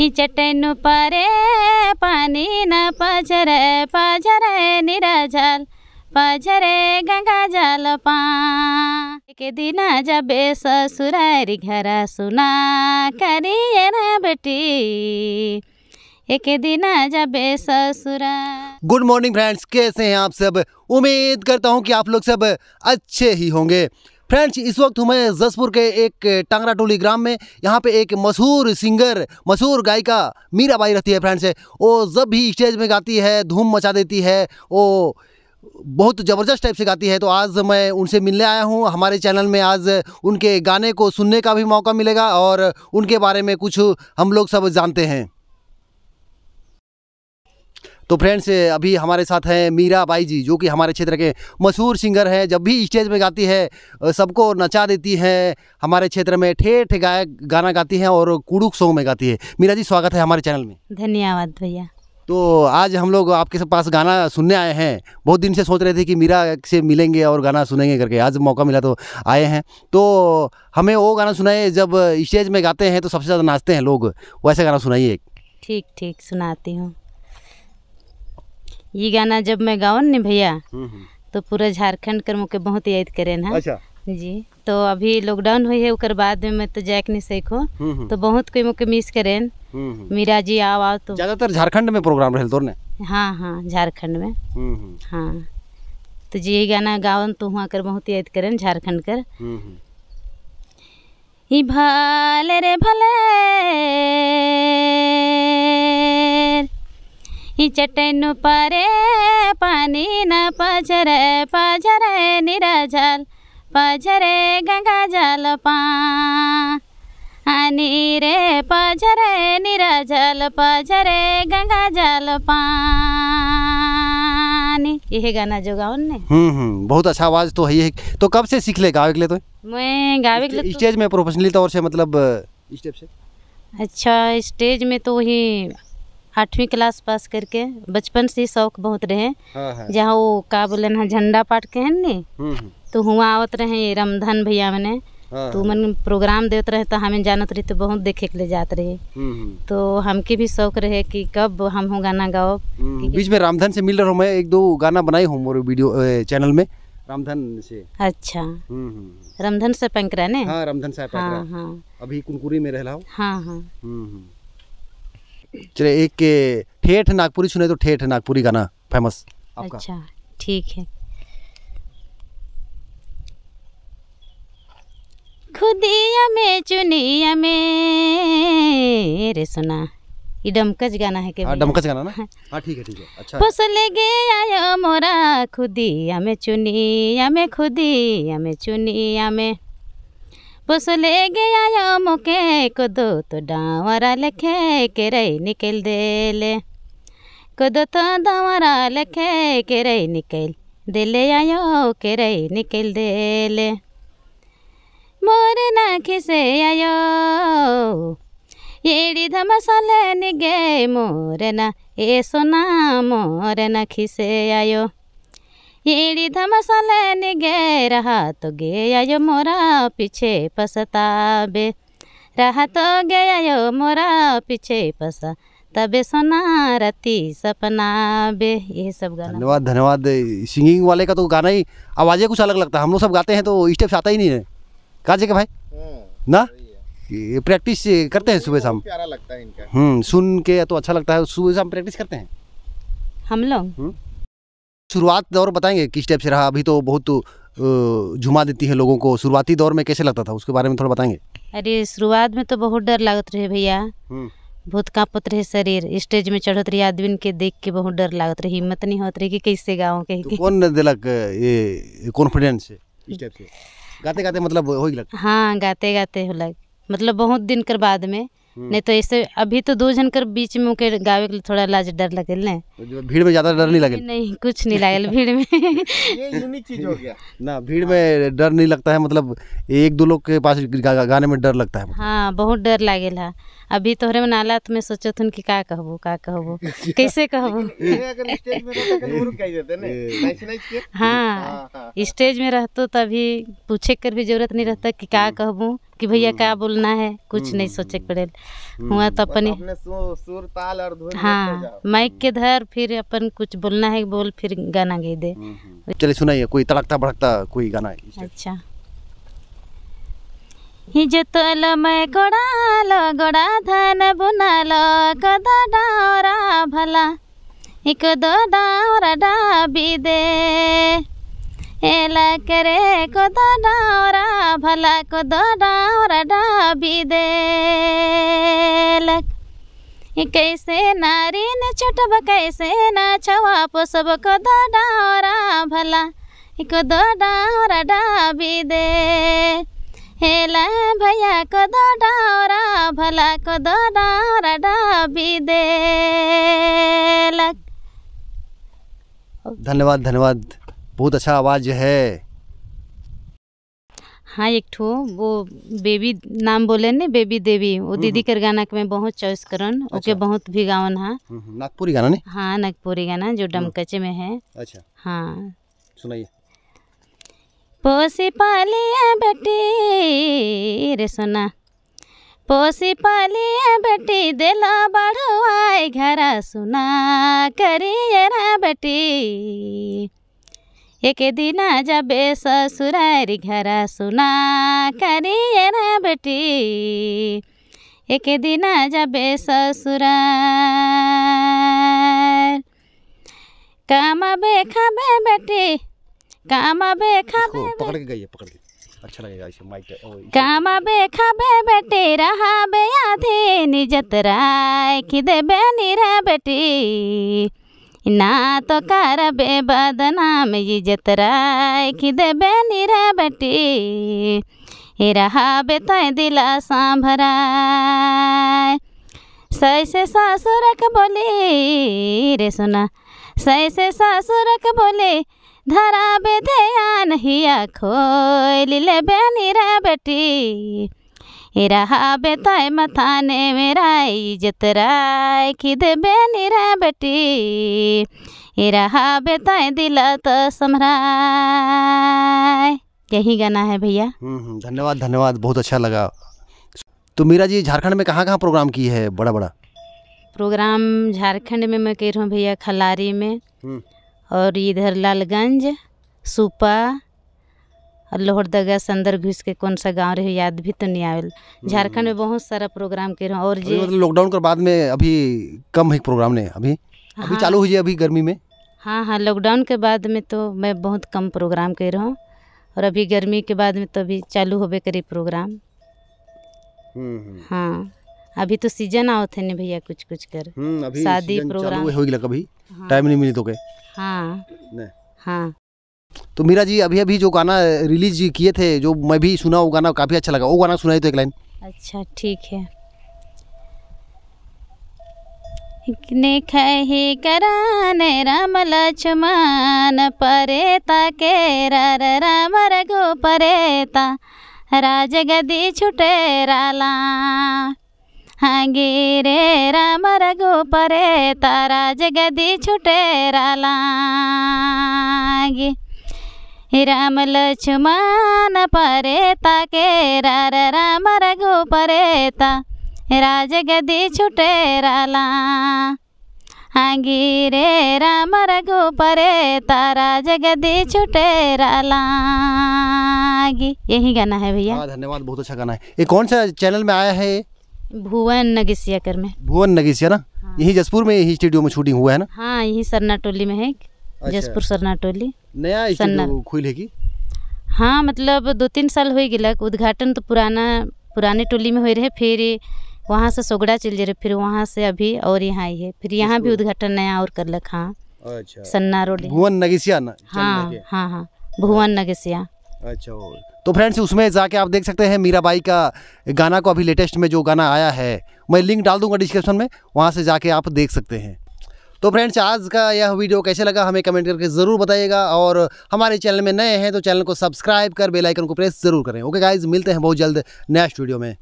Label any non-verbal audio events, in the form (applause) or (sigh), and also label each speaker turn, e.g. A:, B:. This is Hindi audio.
A: चटन परे पानी न पझरे पझरे निराझल पझरे गंगा जल पा एक दिन जबे ससुरार घर सुना करिए ना बेटी एक दिन जबे ससुरा
B: गुड मॉर्निंग फ्रेंड्स कैसे हैं आप सब उम्मीद करता हूँ कि आप लोग सब अच्छे ही होंगे फ्रेंड्स इस वक्त हमें जसपुर के एक टांगरा टोली ग्राम में यहाँ पे एक मशहूर सिंगर मशहूर गायिका मीराबाई रहती है फ्रेंड्स वो जब भी स्टेज में गाती है धूम मचा देती है वो बहुत ज़बरदस्त टाइप से गाती है तो आज मैं उनसे मिलने आया हूँ हमारे चैनल में आज उनके गाने को सुनने का भी मौका मिलेगा और उनके बारे में कुछ हम लोग सब जानते हैं तो फ्रेंड्स अभी हमारे साथ हैं मीरा बाई जी जो कि हमारे क्षेत्र के मशहूर सिंगर हैं जब भी स्टेज में गाती है सबको नचा देती हैं हमारे क्षेत्र में ठेठ गायक गाना गाती हैं और कुड़ुक सॉन्ग में गाती है मीरा जी स्वागत है हमारे चैनल में
A: धन्यवाद भैया
B: तो आज हम लोग आपके पास गाना सुनने आए हैं बहुत दिन से सोच रहे थे कि मीरा से मिलेंगे और गाना सुनेंगे करके आज मौका मिला तो आए हैं तो हमें वो गाना सुनाइए जब स्टेज में गाते हैं तो सबसे ज़्यादा नाचते हैं लोग वैसे गाना सुनाइए
A: ठीक ठीक सुनाती हूँ ये गाना जब मैं गावन न भैया हम्म, हम्म। तो पूरा झारखंड कर मुके बहुत याद करे ना अच्छा जी तो अभी लॉकडाउन हुई है उकर बाद में मैं तो जैक नहीं सीखो हम्म, तो बहुत कोई मुके मिस करे
B: मीरा
A: जी आओ आओ तो ज्यादातर झारखंड
B: में प्रोग्राम रहे
A: हाँ हाँ झारखंड में हाँ तो जी यही गाना गावन तो हुआ कर बहुत याद करे झारखंड कर भले रे भले चटन परे पानी न पझरे पझरे निराझल पझरे गंगा जल पा पानी रे पझरे निराझल पझरे गंगा जल पानी यह गाना जो गाओ ने
B: हम्म, हम्म बहुत अच्छा आवाज़ तो है ये तो कब से सीख ले गावे के लिए तो
A: मैं गावे के लिए स्टेज में
B: प्रोफेशनली तौर से मतलब स्टेप से
A: अच्छा स्टेज में तो ही आठवीं क्लास पास करके बचपन से शौक बहुत रहे हाँ, हाँ। जहाँ वो का बोले ना झंडा पाट के है हम्म, हम्म। तो हुआ आवत रहे रमधन भैया मैंने हाँ, तो मन प्रोग्राम देते रहे तो हमें जानत रही तो बहुत देखे के लिए जाते रहे हम्म, तो हमके भी शौक रहे कि कब हम हूँ गाना गाओ
B: बीच में रामधन से मिल रहा हूँ मैं एक दो गाना बनाई हूँ मोर वीडियो चैनल में रामधन से
A: अच्छा रामधन से पंकरा ने हाँ रामधन से हाँ, हाँ। अभी कुनकुरी में रह रहा हूँ हाँ हाँ
B: चले एक के ठेठ नागपुरी सुने तो ठेठ नागपुरी गाना फेमस
A: आपका अच्छा ठीक है खुदिया में चुनिया में रे सुना ये डमकच गाना है के हाँ डमकच गाना ना हाँ।, हाँ ठीक है ठीक है अच्छा फसल गे आयो मोरा खुदिया में चुनिया में खुदिया में चुनिया में पुसले गया यो मुके कुदो तो डावरा लखे के रही निकल देले कुदो तो डावरा लखे के रही निकल दिले आयो के रही निकल देले मोर नाखी से आयो एड़ी धमसले निगे मोरना ए सोना मोरना खिसे आयो ईड़ी धमसलन गे रहा तो गे आयो मोरा पीछे पसताबे रहा तो गे आयो मोरा पीछे पसा तबे सोना रती सपना बे ये सब गाना
B: धन्यवाद धन्यवाद सिंगिंग वाले का तो गाना ही आवाज़ें कुछ अलग लगता है हम लोग सब गाते हैं तो स्टेप्स आता ही नहीं है कहा के भाई हम्म, ना प्रैक्टिस करते हैं सुबह शाम प्यारा लगता है इनका हम्म सुन के तो अच्छा लगता है सुबह शाम प्रैक्टिस करते हैं हम लोग हम्म। शुरुआत दौर बताएंगे किस टाइप से रहा अभी तो बहुत झुमा देती है लोगों को शुरुआती दौर में कैसे लगता था उसके बारे में थोड़ा बताएंगे
A: अरे शुरुआत में तो बहुत डर लगत रहे भैया हम्म। बहुत कांपत रहे शरीर स्टेज में चढ़त रही आदमी के देख के बहुत डर लगत रही हिम्मत नहीं होत रही कि कैसे गाँव के तो कौन
B: दिलक ये कॉन्फिडेंस से गाते गाते मतलब हो
A: हाँ गाते गाते होलक मतलब बहुत दिन कर बाद में हम्म। नहीं तो ऐसे अभी तो दो जन कर बीच में के गावे के थोड़ा लाज डर लगे ने
B: तो भीड़ में ज्यादा डर नहीं लगे
A: नहीं कुछ नहीं लगे भीड़ में (laughs) ये यूनिक चीज हो गया
B: ना भीड़ में डर नहीं लगता है मतलब एक दो लोग के पास गा, गाने में डर लगता है
A: हाँ बहुत डर लगे है अभी तोहरे में नाला तो मैं सोचो थन कि का कहबो का कहबो (laughs) कैसे कहबो (laughs) हाँ, हाँ। स्टेज में रहते तभी पूछे कर भी जरूरत नहीं रहता कि क्या हम्म। कहूँ कि भैया क्या हम्म। बोलना है कुछ नहीं हम्म। सोचे पड़े हुआ तो अपने सुर ताल और हाँ माइक के धर फिर अपन कुछ बोलना है बोल फिर गाना गई दे
B: चले सुनाइए कोई तड़कता भड़कता कोई गाना है
A: अच्छा हिजतल मैं गोड़ाल गोड़ा धान बुनाल कदा डारा भला एक दो डारा डाबी दे এলা করে কদ भला ভালা কদ ডাওরা ডাবি দেলক कैसे नारी न चटब कैसे ना छवा पोसब को दो भला को दो डावरा डाबी दे हेला भैया को दो भला को दो डाबी दे
B: धन्यवाद धन्यवाद बहुत अच्छा आवाज़ है
A: हाँ एक ठो वो बेबी नाम बोले ने बेबी देवी वो हम्म, दीदी हम्म। कर गाना के मैं बहुत चॉइस करन अच्छा। ओके बहुत भी गावन हाँ
B: हम्म, नागपुरी गाना ने
A: हाँ नागपुरी गाना जो डमकचे में है अच्छा हाँ सुनाइए पोसी पालिया बेटी रे सोना पोसी पालिया बेटी दिला बड़वाई घरा सुना करिए बेटी एक दिन जब ससुरार घर सुना करिए ना बेटी एक दिन जब ससुरार काम बे खाबे बेटी काम बे खाबे
B: पकड़ के गई है पकड़ के अच्छा लगेगा इसे माइक
A: काम बे खाबे बेटी रहा बे आधे निजत राय कि दे बेनी रे बेटी ना तो बे बदनाम इज्जत राख देबे निरे बेटी रहबे तय दिला सांभरा सैसे ससुरक बोली रे सुना से ससुर के बोली धराबे ध्यान हिया खोल बे निरे बेटी रहा बेताय मथाने मेरा इज्जत राखी देबे निरा बेटी इरा बेताय दिला तो समराय यही गाना है भैया
B: हम्म, हम्म, धन्यवाद धन्यवाद बहुत अच्छा लगा तो मीरा जी झारखंड में कहाँ कहाँ प्रोग्राम की है बड़ा बड़ा
A: प्रोग्राम झारखंड में मैं कह रहा हूँ भैया खलारी में हम्म। और इधर लालगंज सुपा और लोहरदगा से अंदर घुस के कौन सा गांव रहे याद भी तो नहीं आयल हम्म। झारखंड में बहुत सारा प्रोग्राम के रहा और जी लॉकडाउन
B: मतलब के बाद में अभी कम है प्रोग्राम ने अभी हाँ, अभी चालू हुई है अभी गर्मी में
A: हाँ हाँ लॉकडाउन के बाद में तो मैं बहुत कम प्रोग्राम कर रहा हूँ और अभी गर्मी के बाद में तो अभी चालू होबे करी प्रोग्राम हम्म, हम्म। हाँ अभी तो सीजन आओ थे भैया कुछ कुछ कर शादी प्रोग्राम हो
B: कभी टाइम नहीं मिली तो के
A: हाँ हाँ
B: तो मीरा जी अभी अभी जो गाना रिलीज किए थे जो मैं भी सुना वो गाना काफ़ी अच्छा लगा वो गाना सुनाई तो एक लाइन
A: अच्छा ठीक है ने खही करान राम लक्ष्मण परेता के राम रघु परेता राजगदी छुटेराला हंगी रे राम रघु परेता राजगदी छुटेराला राम लक्ष्मण परेता के रार राम रघु परेता राज गदी छुटे राला आगी रे राम रघु परेता राज गदी छुटे राला यही गाना है भैया हाँ, धन्यवाद बहुत अच्छा गाना
B: है ये कौन सा चैनल में आया
A: है भुवन कर में
B: भुवन नगिसिया ना हाँ। यही जसपुर में यही स्टूडियो में शूटिंग हुआ है ना
A: हाँ यही सरना टोली में है
B: अच्छा। जसपुर सरना
A: टोली नया स्टूडियो खुल है हाँ मतलब दो तीन साल हो गलक उद्घाटन तो पुराना पुराने टोली में हो रहे फिर वहाँ से सोगड़ा चल जा रहे फिर वहाँ से अभी और यहाँ आई है फिर यहाँ भी उद्घाटन नया और कर लख हाँ अच्छा सन्ना रोड भुवन
B: नगेसिया हाँ
A: हाँ हाँ भुवन नगेसिया अच्छा
B: तो फ्रेंड्स उसमें जाके आप देख सकते हैं मीराबाई का गाना को अभी लेटेस्ट में जो गाना आया है मैं लिंक डाल दूंगा डिस्क्रिप्शन में वहाँ से जाके आप देख सकते हैं तो फ्रेंड्स आज का यह वीडियो कैसे लगा हमें कमेंट करके ज़रूर बताइएगा और हमारे चैनल में नए हैं तो चैनल को सब्सक्राइब कर बेलाइकन को प्रेस ज़रूर करें ओके गाइज मिलते हैं बहुत जल्द नेक्स्ट वीडियो में